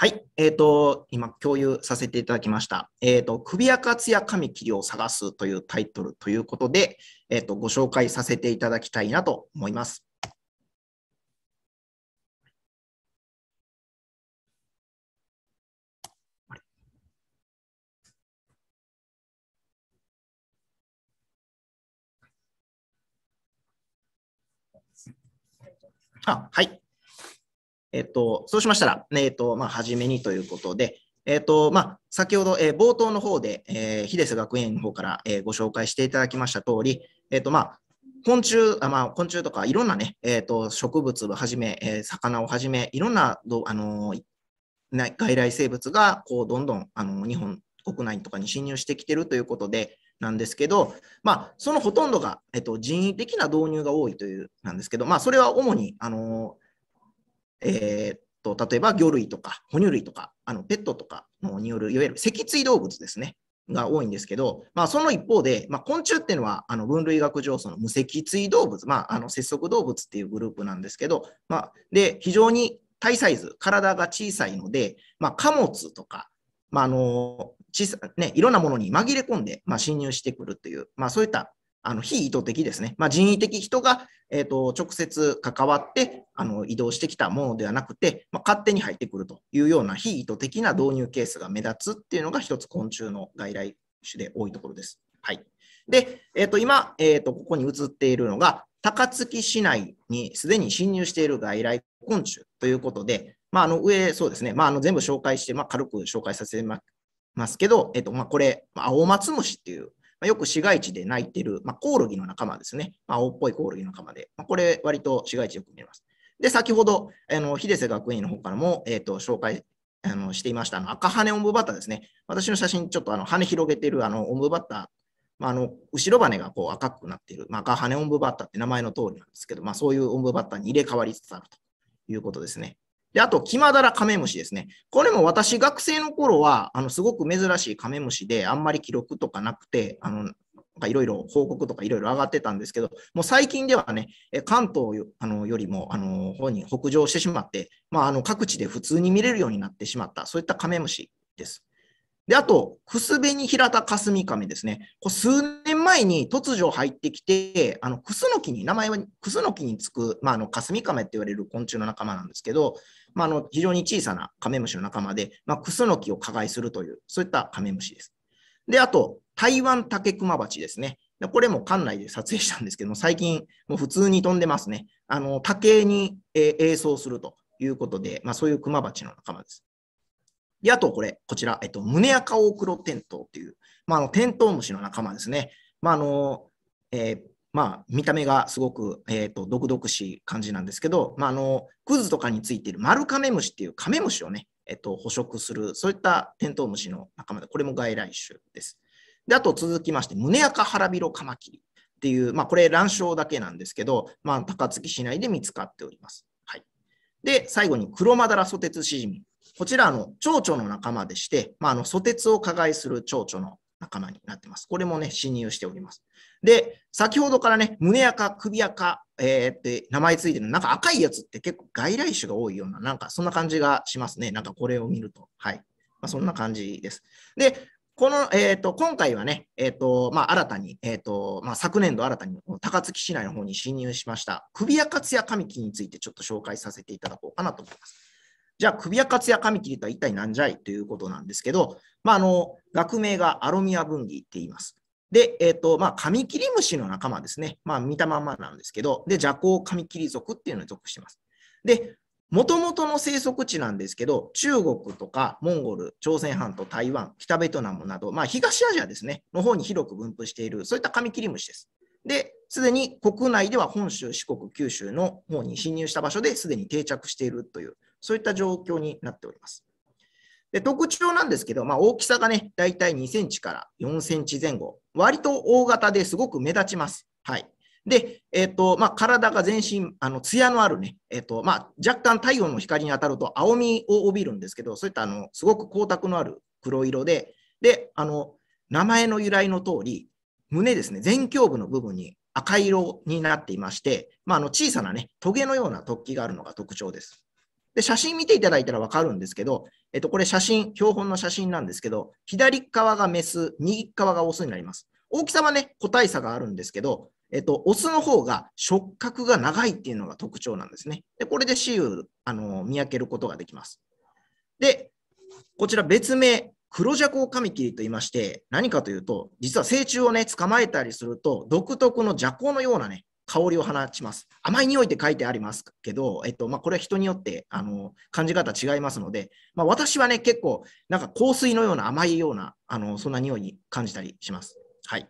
はい。えっ、ー、と、今共有させていただきました。えっ、ー、と、首やかつや髪切りを探すというタイトルということで、えっ、ー、と、ご紹介させていただきたいなと思います。あ、はい。えっと、そうしましたら、えっと、まあ、初めにということで、えっと、まあ、先ほど、えー、冒頭の方で、えー、ヒデス学園の方から、えー、ご紹介していただきました通り、えっと、まあ、昆虫あ、まあ、昆虫とかいろんなね、えっと、植物をはじめ、えー、魚をはじめ、いろんなあのー、外来生物が、こう、どんどん、あのー、日本国内とかに侵入してきてるということで、なんですけど、まあ、そのほとんどが、えっと、人為的な導入が多いという、なんですけど、まあ、それは主に、あのーえー、っと例えば魚類とか哺乳類とかあのペットとかのによるいわゆる脊椎動物ですねが多いんですけど、まあ、その一方で、まあ、昆虫っていうのはあの分類学上その無脊椎動物、まあ、あの節足動物っていうグループなんですけど、まあ、で非常に体サイズ体が小さいので、まあ、貨物とか、まああの小さね、いろんなものに紛れ込んで、まあ、侵入してくるという、まあ、そういったあの非意図的ですね、まあ、人為的人が、えーと、直接関わってあの移動してきたものではなくて、まあ、勝手に入ってくるというような非意図的な導入ケースが目立つっていうのが一つ昆虫の外来種で多いところです。はい、で、えーと、今、えーと、ここに映っているのが高槻市内にすでに侵入している外来昆虫ということで、まあ、あの上、そうですね、まあ、あの全部紹介して、まあ、軽く紹介させますけど、えっとまあ、これ、アオマツムシっていうまあ、よく市街地で鳴いてる、まあ、コオロギの仲間ですね。まあ、青っぽいコオロギの仲間で、まあ、これ割と市街地よく見えます。で、先ほど、あの秀瀬学院の方からも、えーと、と紹介あのしていましたあの赤羽オンブバッタですね。私の写真、ちょっとあの羽広げてるあのオンブバッタまあ、あの後ろ羽がこう赤くなっている、まあ、赤羽オンブバッタって名前の通りなんですけど、まあ、そういうオンブバッタに入れ替わりつつあるということですね。で、あと、キマダラカメムシですね。これも私、学生の頃は、あの、すごく珍しいカメムシで、あんまり記録とかなくて、あの、いろいろ報告とかいろいろ上がってたんですけど、もう最近ではね、関東よあのよりもあの方に北上してしまって、まあ、あの各地で普通に見れるようになってしまった、そういったカメムシです。で、あと、くすべに平田かすみカメですね。こう数年前に突如入ってきて、あの、クスノキに、名前はクスノキにつく、まあ、あの、かすみかって言われる昆虫の仲間なんですけど、まあ、あの、非常に小さなカメムシの仲間で、まあ、クスノキを加害するという、そういったカメムシです。で、あと、台湾竹熊鉢ですね。でこれも館内で撮影したんですけども、最近、もう普通に飛んでますね。あの、竹に、えー、映像するということで、まあ、そういう熊鉢の仲間です。で、あとこれ、こちら、えっと、胸アカオオクロテントウっていう、まあ、あのテントウムシの仲間ですね。まああのえー、まあ、見た目がすごく、えーと、毒々しい感じなんですけど、まあ、あのクズとかについているマルカメムシっていうカメムシをね、えっと、捕食する、そういったテントウムシの仲間で、これも外来種です。であと続きまして、胸アカハラビロカマキリっていう、まあ、これ卵床だけなんですけど、まあ、高槻市内で見つかっております。はい、で、最後にクロマダラソテツシジミ。こちらの蝶々の仲間でして、まあ、あの、ソテツを加害する蝶々の仲間になってます。これもね、侵入しております。で、先ほどからね、胸やか首やか、えー、って名前ついてる、なんか赤いやつって結構外来種が多いような、なんかそんな感じがしますね。なんかこれを見ると。はい。まあ、そんな感じです。で、この、えーと、今回はね、えーとまあ、新たに、えーとまあ、昨年度新たに高槻市内の方に侵入しました、首やかつや神木についてちょっと紹介させていただこうかなと思います。じゃあ、首やかつやミキリとは一体何じゃいということなんですけど、まあ、あの、学名がアロミア分岐って言います。で、えっ、ー、と、まあ、カミキリムシの仲間ですね。まあ、見たままなんですけど、で、コ行カミキリ属っていうのに属してます。で、もともとの生息地なんですけど、中国とかモンゴル、朝鮮半島、台湾、北ベトナムなど、まあ、東アジアですね、の方に広く分布している、そういったカミキリムシです。で、すでに国内では本州、四国、九州の方に侵入した場所ですでに定着しているという、そういった状況になっております。で特徴なんですけど、まあ、大きさがね、だいたい2センチから4センチ前後、割と大型ですごく目立ちます。はい、で、えーとまあ、体が全身、あの艶のあるね、えーとまあ、若干太陽の光に当たると青みを帯びるんですけど、そういったあのすごく光沢のある黒色で、であの名前の由来の通り、胸ですね、前胸部の部分に赤色になっていまして、まあ、あの小さなね、トゲのような突起があるのが特徴です。で、写真見ていただいたらわかるんですけど、えっと、これ写真、標本の写真なんですけど、左側がメス、右側がオスになります。大きさはね、個体差があるんですけど、えっと、オスの方が触覚が長いっていうのが特徴なんですね。で、これで雌雄、あの見分けることができます。で、こちら別名、黒ジャコウカミキリと言いまして、何かというと、実は成虫をね、捕まえたりすると、独特のジャコのようなね、香りを放ちます。甘い匂いって書いてありますけど、えっとまあ、これは人によってあの感じ方違いますので、まあ、私はね、結構、なんか香水のような甘いような、あのそんな匂いに感じたりします。はい。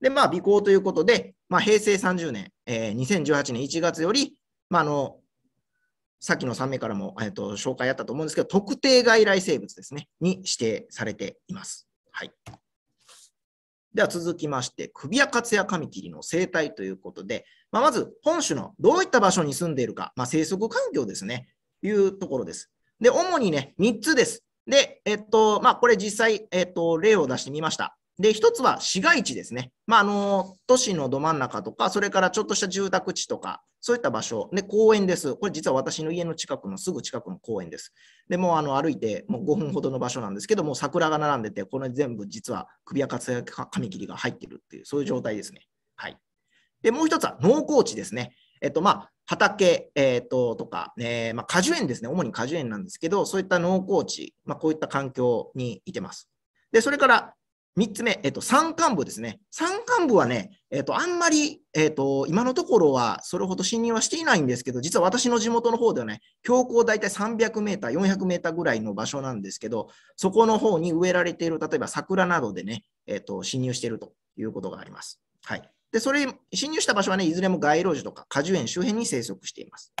で、まあ、尾行ということで、まあ、平成30年、えー、2018年1月より、まあ、あのさっきの3名からも、えー、っと紹介あったと思うんですけど、特定外来生物ですね、に指定されています。はい。では続きまして、首やかつやカミキリの生態ということで、まあ、まず本種のどういった場所に住んでいるか、まあ、生息環境ですね、いうところです。で、主にね、3つです。で、えっと、まあ、これ実際、えっと、例を出してみました。で、一つは市街地ですね。まあ、あの、都市のど真ん中とか、それからちょっとした住宅地とか、そういった場所。で、公園です。これ実は私の家の近くのすぐ近くの公園です。で、もうあの歩いてもう5分ほどの場所なんですけども、桜が並んでて、この全部実は首やかつやカミキが入ってるっていう、そういう状態ですね。はい。で、もう一つは農耕地ですね。えっと、まあ、畑、えっと、とか、えー、まあ、果樹園ですね。主に果樹園なんですけど、そういった農耕地、まあ、こういった環境にいてます。で、それから3つ目、えっと、山間部ですね。山間部はね、えっと、あんまり、えっと、今のところはそれほど侵入はしていないんですけど、実は私の地元の方ではね、標高大体300メーター、400メーターぐらいの場所なんですけど、そこの方に植えられている、例えば桜などでね、えっと、侵入しているということがあります。はい。で、それ、侵入した場所はね、いずれも街路樹とか果樹園周辺に生息しています。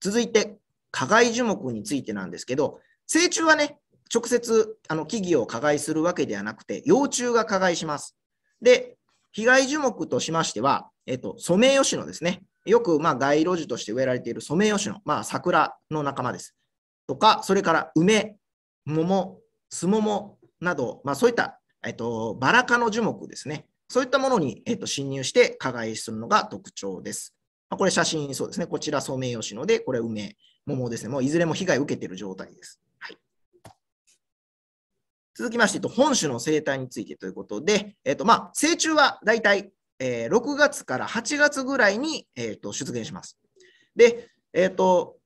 続いて、加害樹木についてなんですけど、成虫はね、直接あの木々を加害するわけではなくて、幼虫が加害します。で、被害樹木としましては、えっと、ソメイヨシノですね。よく、まあ、街路樹として植えられているソメイヨシノ、まあ、桜の仲間です。とか、それから梅、桃、スモモなど、まあ、そういった、えっと、バラ科の樹木ですね。そういったものに、えっと、侵入して加害するのが特徴です。まあ、これ写真、そうですね。こちらソメイヨシノで、これ梅、桃ですね。もういずれも被害を受けている状態です。続きまして、本種の生態についてということで、えっと、まあ、成虫は大体、えー、6月から8月ぐらいに、えー、と出現します。で、えっ、と、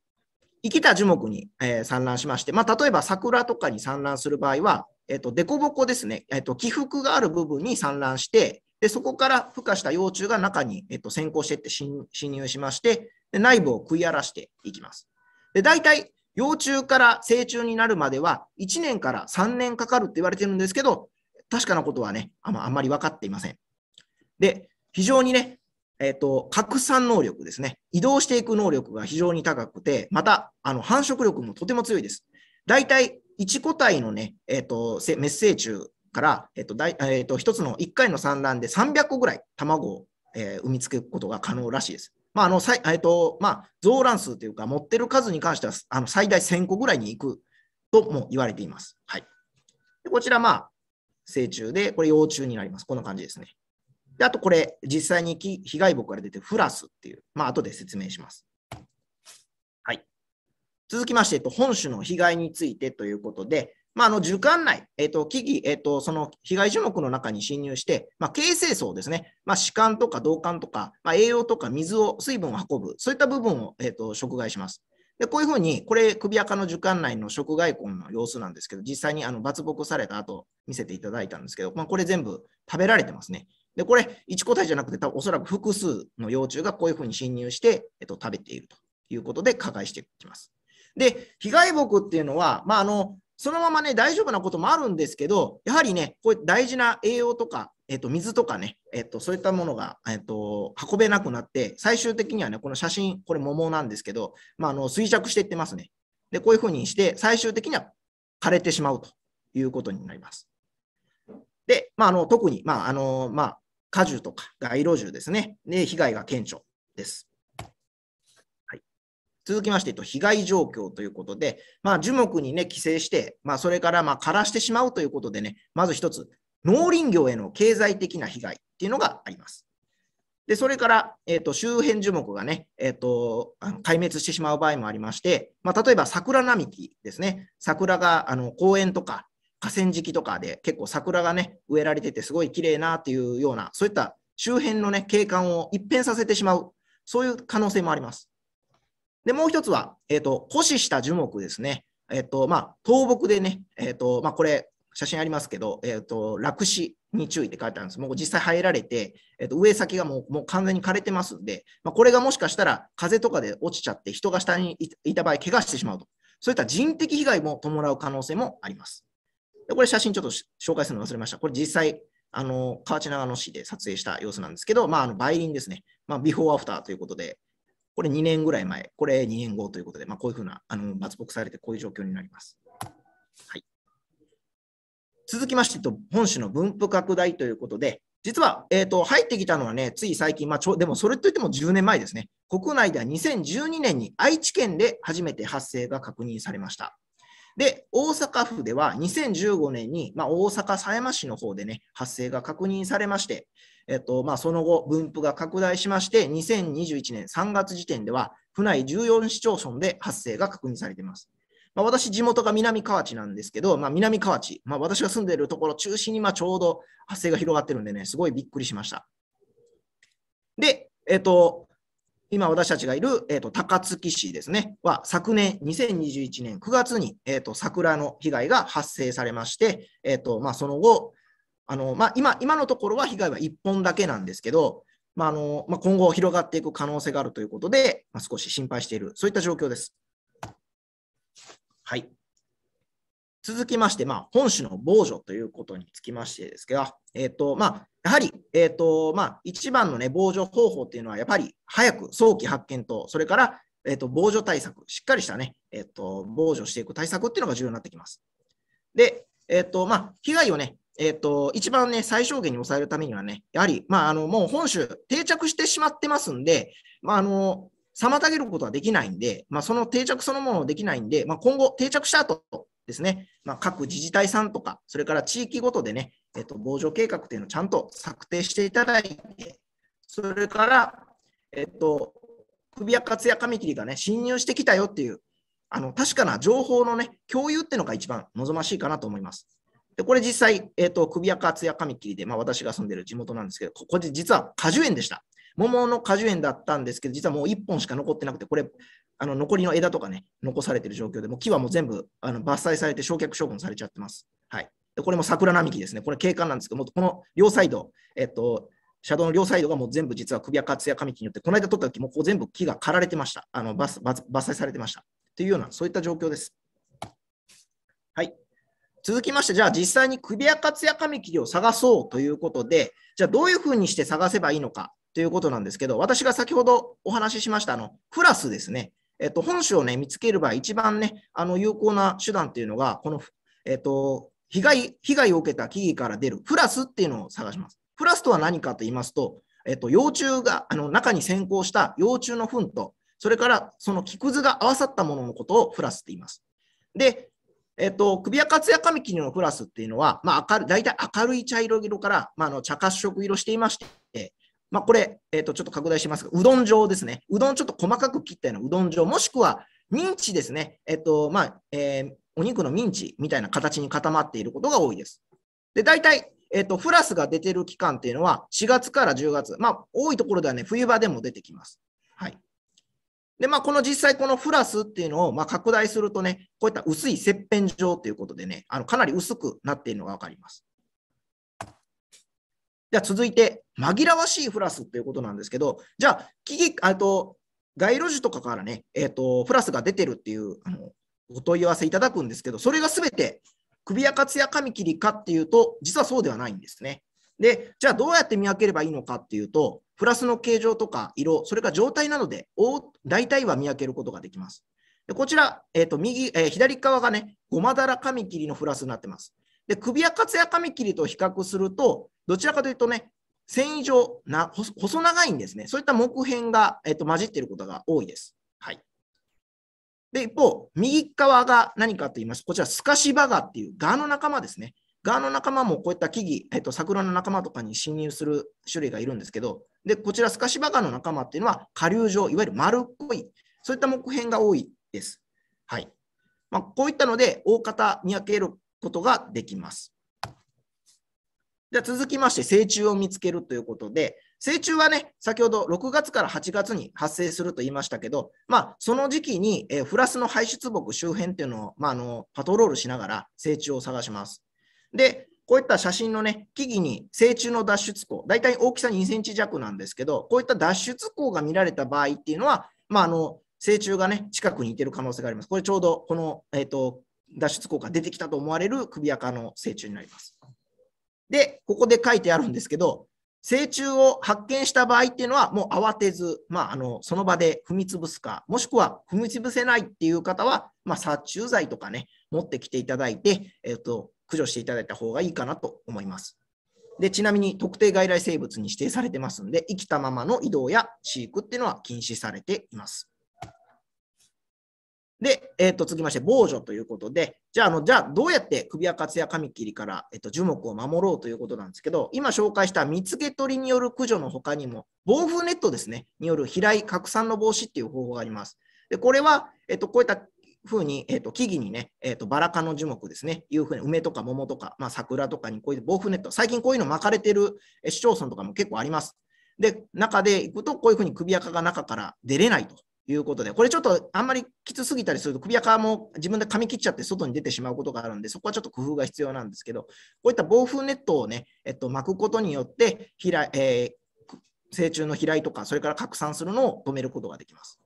生きた樹木に、えー、産卵しまして、まあ、例えば桜とかに産卵する場合は、えっ、と、凸凹ですね、えっ、と、起伏がある部分に産卵して、で、そこから孵化した幼虫が中に、えっと、先行していって侵入しましてで、内部を食い荒らしていきます。で、大体、幼虫から成虫になるまでは1年から3年かかるって言われてるんですけど、確かなことはね、あんまり分かっていません。で、非常にね、えー、と、拡散能力ですね。移動していく能力が非常に高くて、また、あの、繁殖力もとても強いです。大体、1個体のね、えー、と、メッセージから、えー、と、だいえと、1つの1回の産卵で300個ぐらい卵を、え産みつけることが可能らしいです。まああのさえっとまあ、増卵数というか、持ってる数に関してはあの最大1000個ぐらいにいくとも言われています。はい、でこちら、まあ、成虫で、これ幼虫になります。こんな感じですね。であと、これ、実際に被害僕から出てフラスっていう、まあ後で説明します。はい、続きまして、えっと、本種の被害についてということで、まあ、あの樹幹内、えーと木々、えーと、その被害樹木の中に侵入して、まあ、形成層ですね、まあ、歯間とか銅管とか、まあ、栄養とか水を、水分を運ぶ、そういった部分を、えーと、食害します。でこういうふうに、これ、首垢の樹幹内の食害根の様子なんですけど、実際にあの伐木された後見せていただいたんですけど、まあ、これ全部食べられてますね。で、これ、1個体じゃなくて、多分おそらく複数の幼虫がこういうふうに侵入して、えっ、ー、と、食べているということで、加害していきます。で、被害木っていうのは、まあ、あのそのままね、大丈夫なこともあるんですけど、やはりね、こう大事な栄養とか、えっと、水とかね、えっと、そういったものが、えっと、運べなくなって、最終的にはね、この写真、これ桃なんですけど、まあ、あの衰弱していってますね。で、こういうふうにして、最終的には枯れてしまうということになります。で、まあ、あの特に、まああのまあ、果樹とか街路樹ですね、で被害が顕著です。続きまして、被害状況ということで、まあ、樹木にね、寄生して、まあ、それからまあ枯らしてしまうということでね、まず一つ、農林業への経済的な被害っていうのがあります。で、それから、えー、と周辺樹木がね、えーと、壊滅してしまう場合もありまして、まあ、例えば桜並木ですね、桜があの公園とか河川敷とかで結構桜がね、植えられてて、すごい綺麗なっていうような、そういった周辺のね、景観を一変させてしまう、そういう可能性もあります。で、もう一つは、えっ、ー、と、枯死した樹木ですね。えっ、ー、と、まあ、倒木でね、えっ、と、まあ、これ、写真ありますけど、えっ、と、落死に注意って書いてあるんです。もう実際入られて、えっ、と、上先がもうもう完全に枯れてますんで、まあ、これがもしかしたら風とかで落ちちゃって、人が下にいた場合、怪我してしまうと。そういった人的被害も伴う可能性もあります。でこれ写真ちょっと紹介するの忘れました。これ実際、あの、河内長野市で撮影した様子なんですけど、まあ、あの、梅林ですね。まあ、ビフォーアフターということで、これ2年ぐらい前、これ2年後ということで、まあ、こういうふうな、あの、されて、こういう状況になります。はい。続きましてと、本市の分布拡大ということで、実は、えーと入ってきたのはね、つい最近、まあ、ちょでもそれといっても10年前ですね、国内では2012年に愛知県で初めて発生が確認されました。で、大阪府では2015年に、まあ、大阪狭山市の方でね、発生が確認されまして、えっとまあ、その後、分布が拡大しまして、2021年3月時点では、府内14市町村で発生が確認されています。まあ、私、地元が南河内なんですけど、まあ、南河内、まあ、私が住んでいるところ中心にまちょうど発生が広がってるんでね、すごいびっくりしました。で、えっと、今私たちがいる、えっと、高槻市ですね、は昨年2021年9月に、えっと、桜の被害が発生されまして、えっとまあ、その後、あのまあ、今今のところは被害は1本だけなんですけど、まあのまあ、今後広がっていく可能性があるということで、まあ、少し心配している、そういった状況です。はい、続きまして、まあ、本種の防除ということにつきましてですが、えーとまあ、やはり、えーとまあ、一番の、ね、防除方法というのは、やっぱり早く早期発見と、それから、えーと、防除対策、しっかりしたね、えーと、防除していく対策っていうのが重要になってきます。で、えーとまあ、被害を、ね、えっ、ー、と、一番ね、最小限に抑えるためにはね、やはり、まあ、あの、もう本州定着してしまってますんで、まあ、あの、妨げることはできないんで、まあ、その定着そのものできないんで、まあ、今後定着した後ですね、まあ、各自治体さんとか、それから地域ごとでね、えっ、ー、と、防除計画っていうのをちゃんと策定していただいて、それから、えっ、ー、と、首やかつやカミキリがね、侵入してきたよっていう、あの、確かな情報のね、共有っていうのが一番望ましいかなと思います。で、これ実際、えっ、ー、と、首やかつやみ切りで、まあ私が住んでる地元なんですけど、ここで実は果樹園でした。桃の果樹園だったんですけど、実はもう1本しか残ってなくて、これ、あの残りの枝とかね、残されてる状況で、もう木はもう全部あの伐採されて焼却処分されちゃってます。はい。で、これも桜並木ですね。これ景観なんですけども、この両サイド、えっ、ー、と、車道の両サイドがもう全部実は首やかつやか切りによって、この間取った時もこう全部木が刈られてました。あの伐伐採されてました。というような、そういった状況です。続きまして、じゃあ実際に首やかつやカミキリを探そうということで、じゃあどういうふうにして探せばいいのかということなんですけど、私が先ほどお話ししました、あの、フラスですね。えっと、本種をね、見つける場合、一番ね、あの、有効な手段っていうのが、この、えっと、被害、被害を受けた木々から出るフラスっていうのを探します。フラスとは何かと言いますと、えっと、幼虫が、あの、中に先行した幼虫の糞と、それからその木くずが合わさったもののことをフラスって言います。で、えっと、首輪活躍神キのフラスっていうのは、まあ、明る大体明るい茶色色から、まあ、の茶褐色色していまして、まあ、これ、えっと、ちょっと拡大しますが、うどん状ですね。うどんちょっと細かく切ったようなうどん状、もしくはミンチですね。えっと、まあ、えー、お肉のミンチみたいな形に固まっていることが多いです。で、大体、えっと、フラスが出てる期間っていうのは、4月から10月、まあ、多いところではね、冬場でも出てきます。はい。で、まあ、この実際このフラスっていうのをま拡大するとね、こういった薄い切片状ということでね、あのかなり薄くなっているのが分かります。じゃ続いて、紛らわしいフラスということなんですけど、じゃあ、木あと街路樹とかからね、えーと、フラスが出てるっていうあのお問い合わせいただくんですけど、それがすべて首やかつやカミキリかっていうと、実はそうではないんですね。で、じゃあどうやって見分ければいいのかっていうと、プラスの形状とか色、それか状態などで大体は見分けることができます。でこちら、えーと右えー、左側がね、ゴマダラカミキリのフラスになってます。で首やかつやカミキリと比較すると、どちらかというとね、繊維状な細長いんですね。そういった木片が、えーと、と混じっていることが多いです。はい、で一方、右側が何かと言いますと、こちらスカシバガっていうガの仲間ですね。ガの仲間もこういった木々、えっと、桜の仲間とかに侵入する種類がいるんですけど、でこちら、スカシバガの仲間っていうのは、下流状、いわゆる丸っこい、そういった木片が多いです。はいまあ、こういったので、大方見分けることができます。では続きまして、成虫を見つけるということで、成虫はね、先ほど6月から8月に発生すると言いましたけど、まあ、その時期に、えフラスの排出木周辺っていうのを、まあ、あのパトロールしながら成虫を探します。で、こういった写真のね、木々に成虫の脱出口、大体大きさ2センチ弱なんですけど、こういった脱出口が見られた場合っていうのは、まあ、あの成虫がね、近くにいてる可能性があります。これちょうどこの、えーと、脱出口が出てきたと思われる首垢の成虫になります。で、ここで書いてあるんですけど、成虫を発見した場合っていうのは、もう慌てず、まあ、あのその場で踏み潰すか、もしくは踏み潰せないっていう方は、まあ、殺虫剤とかね、持ってきていただいて、えっ、ー、と駆除していただいた方がいいかなと思います。でちなみに特定外来生物に指定されてますんで、生きたままの移動や飼育っていうのは禁止されています。で、えー、と続きまして、防除ということで、じゃああのじゃあどうやって首輪カツやカミキリから、えー、と樹木を守ろうということなんですけど、今紹介した見つけ取りによる駆除の他にも、防風ネットですね、による飛来拡散の防止っていう方法があります。でこれは、えー、とこういったふうに、えーと、木々にね、えーと、バラ科の樹木ですね、いうふうに梅とか桃とか、まあ、桜とかにこういう防風ネット、最近こういうの巻かれてる市町村とかも結構あります。で、中で行くと、こういうふうに首垢が中から出れないということで、これちょっとあんまりきつすぎたりすると、首垢も自分で噛み切っちゃって外に出てしまうことがあるんで、そこはちょっと工夫が必要なんですけど、こういった防風ネットをね、えっと、巻くことによって、ひらえー、成虫の飛来とか、それから拡散するのを止めることができます。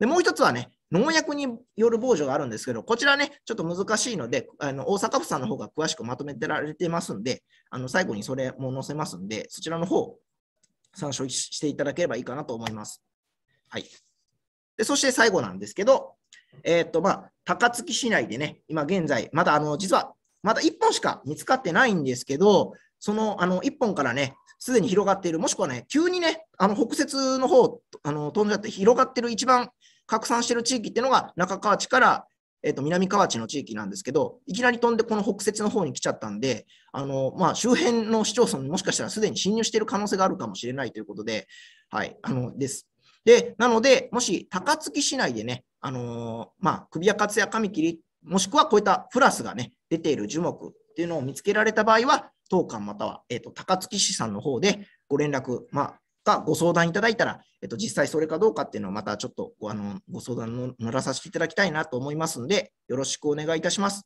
でもう一つはね、農薬による防除があるんですけど、こちらね、ちょっと難しいので、あの大阪府さんの方が詳しくまとめてられてますんで、あの最後にそれも載せますんで、そちらの方、参照していただければいいかなと思います。はい。でそして最後なんですけど、えー、っと、まあ、高槻市内でね、今現在、まだあの、実は、まだ1本しか見つかってないんですけど、そのあの1本からね、すでに広がっている、もしくはね、急にね、あの北節の方、あの飛んじゃって広がってる一番拡散している地域っていうのが中河内から、えー、と南河内の地域なんですけど、いきなり飛んでこの北摂の方に来ちゃったんで、あのまあ、周辺の市町村にもしかしたらすでに侵入している可能性があるかもしれないということで、はい、あのです。で、なので、もし高槻市内でね、あのー、まあ、首やかつやカミキリ、もしくはこういったフラスがね、出ている樹木っていうのを見つけられた場合は、当館または、えーと高槻市さんの方でご連絡、まあ、かご相談いただいたら、えっと、実際それかどうかっていうのをまたちょっとあのご相談乗らさせていただきたいなと思いますので、よろしくお願いいたします。